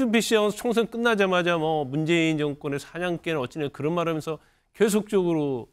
홍준표 씨 총선 끝나자마자 뭐 문재인 정권의 사냥개는 어찌냐 그런 말하면서 계속적으로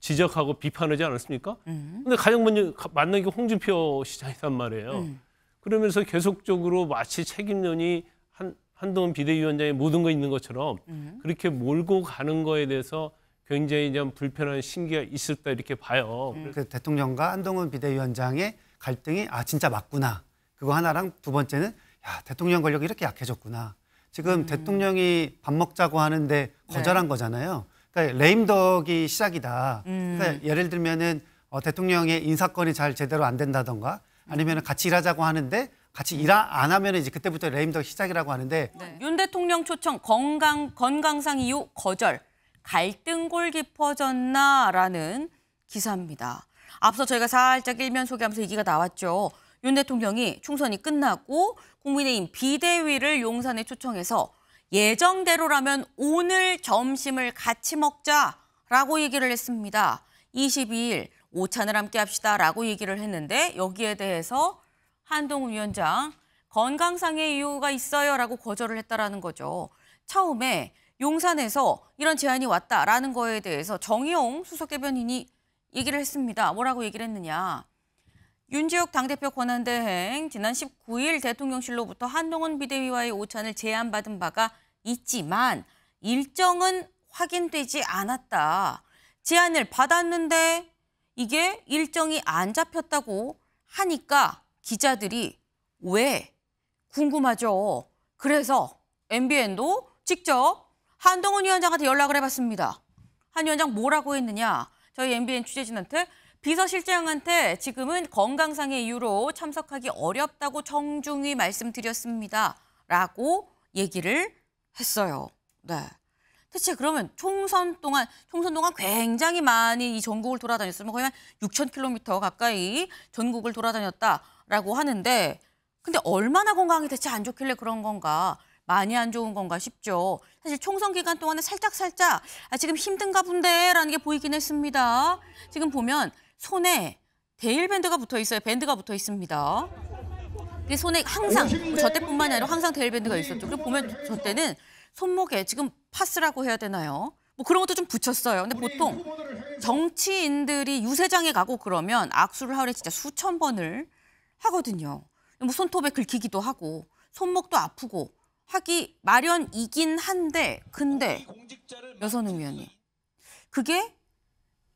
지적하고 비판하지 않았습니까? 음. 근데 가장 먼저 만난 게 홍준표 시장이란 말이에요. 음. 그러면서 계속적으로 마치 책임론이 한, 한동훈 비대위원장의 모든 거 있는 것처럼 음. 그렇게 몰고 가는 거에 대해서 굉장히 좀 불편한 신기가 있었다 이렇게 봐요. 음. 그 대통령과 한동훈 비대위원장의 갈등이 아 진짜 맞구나. 그거 하나랑 두 번째는 야, 대통령 권력이 이렇게 약해졌구나. 지금 음. 대통령이 밥 먹자고 하는데 거절한 네. 거잖아요. 그러니까 레임덕이 시작이다. 그러니까 음. 그러니까 예를 들면은 어, 대통령의 인사권이 잘 제대로 안 된다던가 아니면 음. 같이 일하자고 하는데 같이 일 안 하면 이제 그때부터 레임덕 시작이라고 하는데 네. 어, 윤 대통령 초청 건강 건강상 이유 거절 갈등 골깊어졌나라는 기사입니다. 앞서 저희가 살짝 일면 소개하면서 얘기가 나왔죠. 윤 대통령이 총선이 끝나고 국민의힘 비대위를 용산에 초청해서 예정대로라면 오늘 점심을 같이 먹자라고 얘기를 했습니다. 22일 오찬을 함께 합시다라고 얘기를 했는데 여기에 대해서 한동훈 위원장 건강상의 이유가 있어요라고 거절을 했다라는 거죠. 처음에 용산에서 이런 제안이 왔다라는 거에 대해서 정의용 수석 대변인이 얘기를 했습니다. 뭐라고 얘기를 했느냐. 윤지혁 당대표 권한대행 지난 19일 대통령실로부터 한동훈 비대위와의 오찬을 제안받은 바가 있지만 일정은 확인되지 않았다. 제안을 받았는데 이게 일정이 안 잡혔다고 하니까 기자들이 왜 궁금하죠. 그래서 MBN도 직접 한동훈 위원장한테 연락을 해봤습니다. 한 위원장 뭐라고 했느냐. 저희 MBN 취재진한테 비서실장한테 지금은 건강상의 이유로 참석하기 어렵다고 정중히 말씀드렸습니다. 라고 얘기를 했어요. 네. 대체 그러면 총선 동안 총선 동안 굉장히 많이 이 전국을 돌아다녔으면 거의 한6 0 0 0 k m 가까이 전국을 돌아다녔다라고 하는데 근데 얼마나 건강이 대체 안 좋길래 그런 건가? 많이 안 좋은 건가 싶죠. 사실 총선 기간 동안에 살짝살짝 살짝, 아, 지금 힘든가 본데라는 게 보이긴 했습니다. 지금 보면 손에 데일밴드가 붙어 있어요. 밴드가 붙어 있습니다. 근데 그 손에 항상 저 때뿐만이 아니라 항상 데일밴드가 있었죠. 그리고 보면 저 때는 손목에 지금 파스라고 해야 되나요? 뭐 그런 것도 좀 붙였어요. 근데 보통 정치인들이 유세장에 가고 그러면 악수를 하루에 진짜 수천 번을 하거든요. 뭐 손톱에 긁히기도 하고 손목도 아프고 하기 마련이긴 한데 근데 여선의 위원님 그게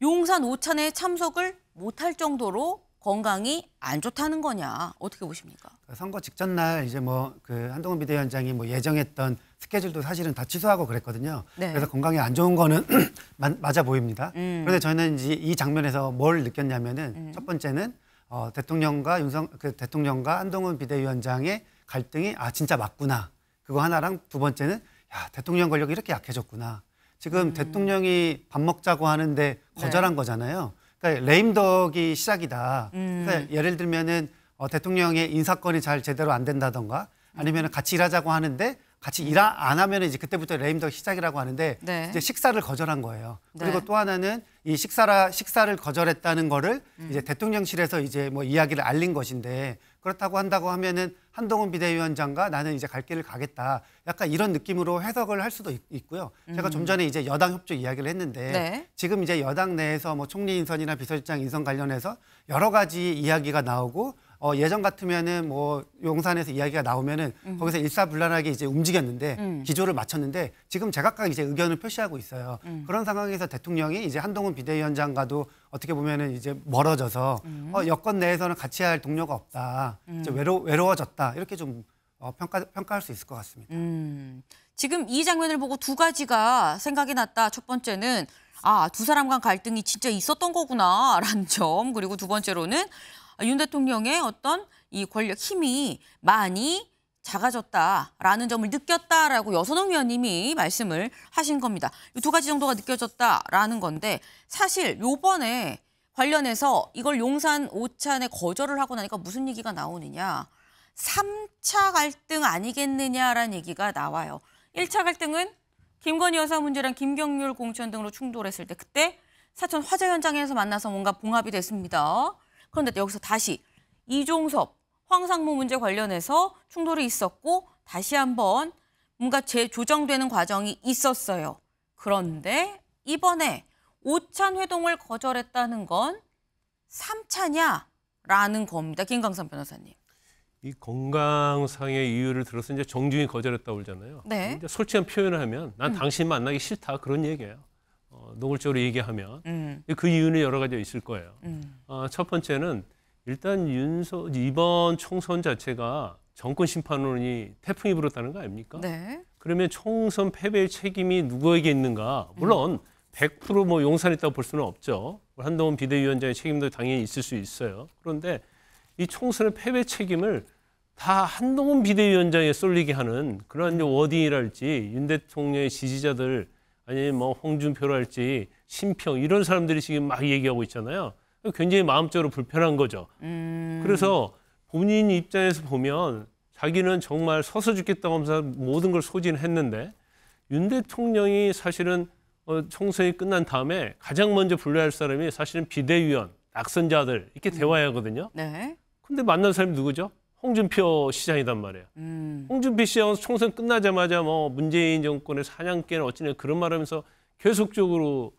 용산 오찬에 참석을 못할 정도로 건강이 안 좋다는 거냐 어떻게 보십니까? 그 선거 직전 날 이제 뭐그 한동훈 비대위원장이 뭐 예정했던 스케줄도 사실은 다 취소하고 그랬거든요. 네. 그래서 건강이안 좋은 거는 맞아 보입니다. 음. 그런데 저희는 이제 이 장면에서 뭘 느꼈냐면은 음. 첫 번째는 어, 대통령과 윤석 그 대통령과 한동훈 비대위원장의 갈등이 아 진짜 맞구나 그거 하나랑 두 번째는 야 대통령 권력이 이렇게 약해졌구나 지금 음. 대통령이 밥 먹자고 하는데 거절한 네. 거잖아요. 그러니까 레임덕이 시작이다. 음. 그러니까 예를 들면은 어, 대통령의 인사권이 잘 제대로 안 된다던가 아니면 같이 일하자고 하는데 같이 음. 일안 하면 이제 그때부터 레임덕 시작이라고 하는데 네. 이제 식사를 거절한 거예요. 네. 그리고 또 하나는 이 식사라 식사를 거절했다는 거를 음. 이제 대통령실에서 이제 뭐 이야기를 알린 것인데 그렇다고 한다고 하면은 한동훈 비대위원장과 나는 이제 갈 길을 가겠다. 약간 이런 느낌으로 해석을 할 수도 있, 고요 제가 좀 음. 전에 이제 여당 협조 이야기를 했는데 네. 지금 이제 여당 내에서 뭐 총리 인선이나 비서실장 인선 관련해서 여러 가지 이야기가 나오고 어, 예전 같으면은 뭐 용산에서 이야기가 나오면은 음. 거기서 일사불란하게 이제 움직였는데 음. 기조를 맞췄는데 지금 제각각 이제 의견을 표시하고 있어요. 음. 그런 상황에서 대통령이 이제 한동훈 비대위원장과도 어떻게 보면은 이제 멀어져서 음. 어, 여권 내에서는 같이 할 동료가 없다. 음. 이제 외로 외로워졌다 이렇게 좀 어, 평가 평가할 수 있을 것 같습니다. 음. 지금 이 장면을 보고 두 가지가 생각이 났다. 첫 번째는 아, 두 사람 간 갈등이 진짜 있었던 거구나라는 점. 그리고 두 번째로는 아, 윤 대통령의 어떤 이 권력 힘이 많이 작아졌다라는 점을 느꼈다라고 여선홍 위원님이 말씀을 하신 겁니다. 이 두 가지 정도가 느껴졌다라는 건데 사실 요번에 관련해서 이걸 용산 오찬에 거절을 하고 나니까 무슨 얘기가 나오느냐. 3차 갈등 아니겠느냐라는 얘기가 나와요. 1차 갈등은 김건희 여사 문제랑 김경률 공천 등으로 충돌했을 때 그때 사천 화재 현장에서 만나서 뭔가 봉합이 됐습니다. 그런데 여기서 다시 이종섭 황상무 문제 관련해서 충돌이 있었고 다시 한번 뭔가 재조정되는 과정이 있었어요. 그런데 이번에 오찬 회동을 거절했다는 건 3차냐라는 겁니다. 김강선 변호사님. 이 건강상의 이유를 들어서 이제 정중히 거절했다고 그러잖아요. 네. 이제 솔직한 표현을 하면 난 음. 당신 만나기 싫다 그런 얘기예요. 어, 노골적으로 얘기하면 음. 그 이유는 여러 가지가 있을 거예요. 음. 어, 첫 번째는 일단 윤서 이번 총선 자체가 정권 심판론이 태풍이 불었다는 거 아닙니까? 네. 그러면 총선 패배의 책임이 누구에게 있는가? 물론 100%뭐 음. 용산했다고 볼 수는 없죠. 한동훈 비대위원장의 책임도 당연히 있을 수 있어요. 그런데 이 총선의 패배 책임을 다 한동훈 비대위원장에 쏠리게 하는 그런 음. 워딩이랄지 윤 대통령의 지지자들 아니면 뭐 홍준표로 할지 심평 이런 사람들이 지금 막 얘기하고 있잖아요. 굉장히 마음적으로 불편한 거죠. 음... 그래서 본인 입장에서 보면 자기는 정말 서서 죽겠다고 하면서 모든 걸 소진했는데 윤 대통령이 사실은 어, 총선이 끝난 다음에 가장 먼저 불러야 할 사람이 사실은 비대위원, 낙선자들 이렇게 음. 대화해야 하거든요. 네. 근데 만난 사람이 누구죠? 홍준표 시장이단 말이에요. 음. 홍준표 시장은 총선 끝나자마자 뭐 문재인 정권의 사냥개는 어찌냐 그런 말하면서 계속적으로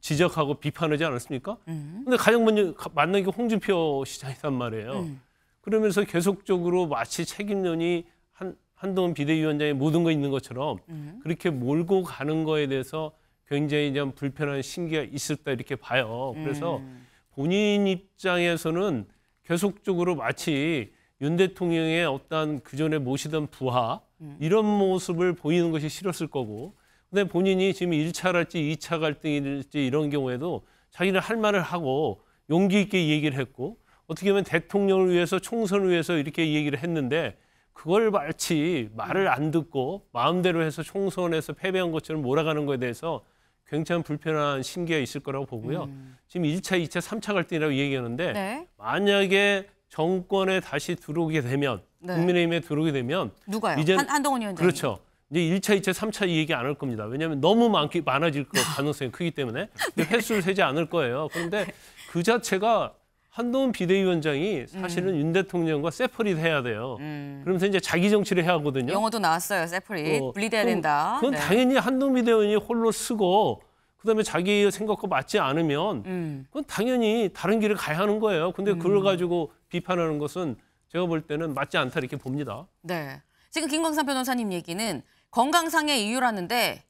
지적하고 비판하지 않았습니까? 음. 근데 가장 먼저 만난 게 홍준표 시장이란 말이에요. 음. 그러면서 계속적으로 마치 책임론이 한, 한동훈 비대위원장의 모든 거 있는 것처럼 음. 그렇게 몰고 가는 거에 대해서 굉장히 좀 불편한 신기가 있었다 이렇게 봐요. 그래서 음. 본인 입장에서는 계속적으로 마치 윤 대통령의 어떤 그전에 모시던 부하 음. 이런 모습을 보이는 것이 싫었을 거고 근데 본인이 지금 1차 랄지 2차 갈등일지 이런 경우에도 자기는 할 말을 하고 용기 있게 얘기를 했고 어떻게 보면 대통령을 위해서 총선을 위해서 이렇게 얘기를 했는데 그걸 마치 말을 안 듣고 마음대로 해서 총선에서 패배한 것처럼 몰아가는 것에 대해서 굉장히 불편한 심기가 있을 거라고 보고요. 음. 지금 1차, 2차, 3차 갈등이라고 얘기하는데 네. 만약에 정권에 다시 들어오게 되면 네. 국민의힘에 들어오게 되면 누가요? 이제 한, 동훈 위원장 그렇죠. 이제 1차, 2차, 3차 이 얘기 안 할 겁니다. 왜냐하면 너무 많기, 많아질 거 가능성이 크기 때문에 네. 횟수를 세지 않을 거예요. 그런데 그 자체가 한동훈 비대위원장이 사실은 음. 윤 대통령과 세퍼릿 해야 돼요. 음. 그러면서 이제 자기 정치를 해야 하거든요. 영어도 나왔어요. 세퍼릿. 어, 분리돼야 된다. 그건 네. 당연히 한동훈 비대위원이 홀로 쓰고 그다음에 자기 생각과 맞지 않으면 음. 그건 당연히 다른 길을 가야 하는 거예요. 근데 음. 그걸 가지고 비판하는 것은 제가 볼 때는 맞지 않다 이렇게 봅니다. 네. 지금 김광삼 변호사님 얘기는 건강상의 이유라는데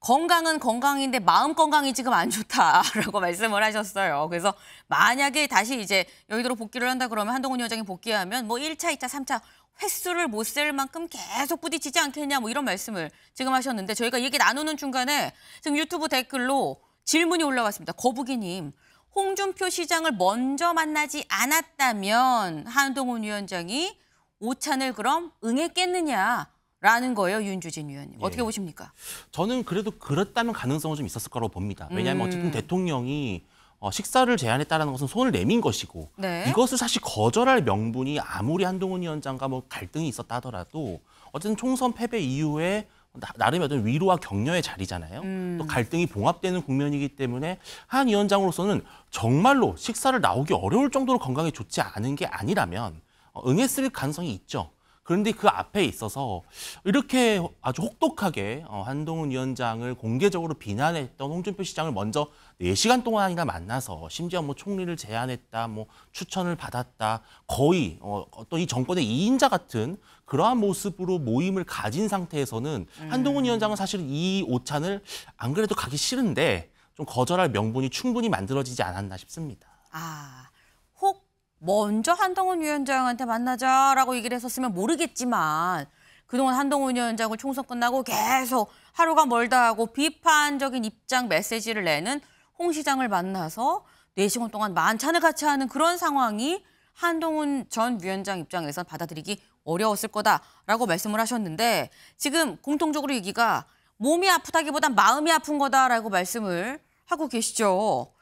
건강은 건강인데 마음 건강이 지금 안 좋다라고 말씀을 하셨어요. 그래서 만약에 다시 이제 여의도로 복귀를 한다 그러면 한동훈 위원장이 복귀하면 뭐 1차, 2차, 3차 횟수를 못 셀 만큼 계속 부딪히지 않겠냐 뭐 이런 말씀을 지금 하셨는데 저희가 얘기 나누는 중간에 지금 유튜브 댓글로 질문이 올라왔습니다. 거북이님 홍준표 시장을 먼저 만나지 않았다면 한동훈 위원장이 오찬을 그럼 응했겠느냐. 라는 거예요, 윤주진 위원님. 어떻게 예. 보십니까? 저는 그래도 그렇다면 가능성은 좀 있었을 거라고 봅니다. 왜냐하면 음. 어쨌든 대통령이 어, 식사를 제안했다는 것은 손을 내민 것이고 네. 이것을 사실 거절할 명분이 아무리 한동훈 위원장과 뭐 갈등이 있었다 하더라도 어쨌든 총선 패배 이후에 나름의 어떤 위로와 격려의 자리잖아요. 음. 또 갈등이 봉합되는 국면이기 때문에 한 위원장으로서는 정말로 식사를 나오기 어려울 정도로 건강에 좋지 않은 게 아니라면 어, 응했을 가능성이 있죠. 그런데 그 앞에 있어서 이렇게 아주 혹독하게 어, 한동훈 위원장을 공개적으로 비난했던 홍준표 시장을 먼저 4시간 동안이나 만나서 심지어 뭐 총리를 제안했다, 뭐 추천을 받았다, 거의 어, 어떤 이 정권의 2인자 같은 그러한 모습으로 모임을 가진 상태에서는 음. 한동훈 위원장은 사실 이 오찬을 안 그래도 가기 싫은데 좀 거절할 명분이 충분히 만들어지지 않았나 싶습니다. 아. 먼저 한동훈 위원장한테 만나자라고 얘기를 했었으면 모르겠지만 그동안 한동훈 위원장을 총선 끝나고 계속 하루가 멀다 하고 비판적인 입장 메시지를 내는 홍 시장을 만나서 네시간 동안 만찬을 같이 하는 그런 상황이 한동훈 전 위원장 입장에선 받아들이기 어려웠을 거다라고 말씀을 하셨는데 지금 공통적으로 얘기가 몸이 아프다기보단 마음이 아픈 거다라고 말씀을 하고 계시죠.